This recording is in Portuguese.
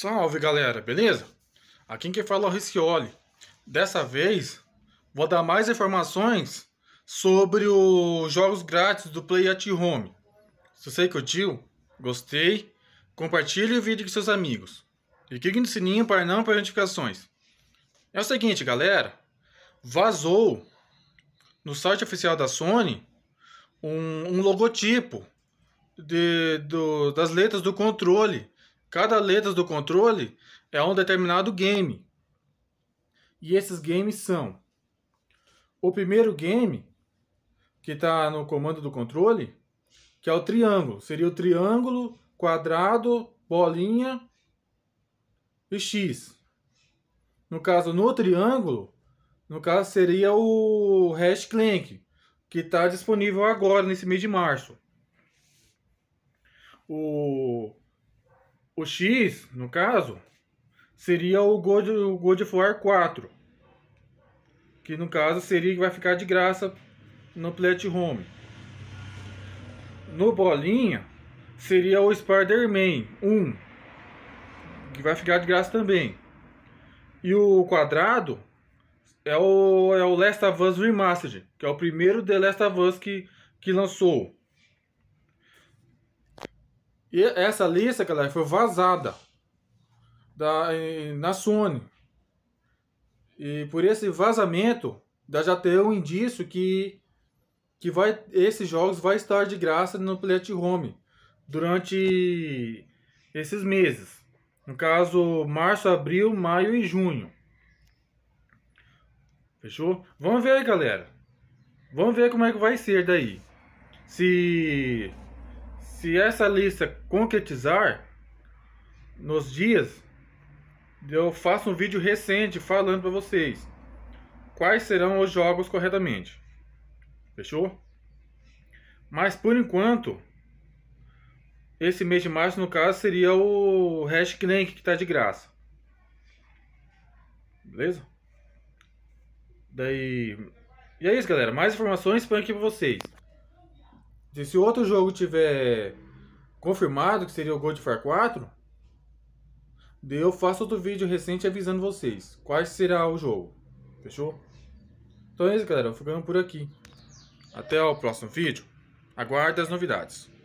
Salve galera, beleza? Aqui quem fala é o Riccioli. Dessa vez vou dar mais informações sobre os jogos grátis do Play at Home. Se você curtiu, gostei, compartilhe o vídeo com seus amigos e clique no sininho para não perder notificações. É o seguinte, galera, vazou no site oficial da Sony um, um logotipo de, do, das letras do controle Cada letra do controle é um determinado game. E esses games são: o primeiro game, que está no comando do controle, que é o triângulo. Seria o triângulo, quadrado, bolinha e X. No caso, no triângulo, no caso seria o Hash Clank, que está disponível agora, nesse mês de março. O o X, no caso, seria o God, o God of War 4. Que no caso seria que vai ficar de graça no Home. No Bolinha, seria o Spider-Man 1. Que vai ficar de graça também. E o quadrado é o, é o Last of Us Remastered, que é o primeiro The Last of Us que, que lançou. E essa lista, galera, foi vazada da, na Sony. E por esse vazamento, já tem um indício que, que vai, esses jogos vai estar de graça no Play Home durante esses meses. No caso, março, abril, maio e junho. Fechou? Vamos ver, galera. Vamos ver como é que vai ser daí. Se se essa lista concretizar nos dias, eu faço um vídeo recente falando para vocês quais serão os jogos corretamente. Fechou? Mas por enquanto, esse mês de março, no caso, seria o Hash que está de graça. Beleza? Daí. E é isso, galera. Mais informações para aqui para vocês. E se outro jogo tiver confirmado que seria o of War 4, eu faço outro vídeo recente avisando vocês quais será o jogo. Fechou? Então é isso, galera. Ficando por aqui. Até o próximo vídeo. Aguarde as novidades.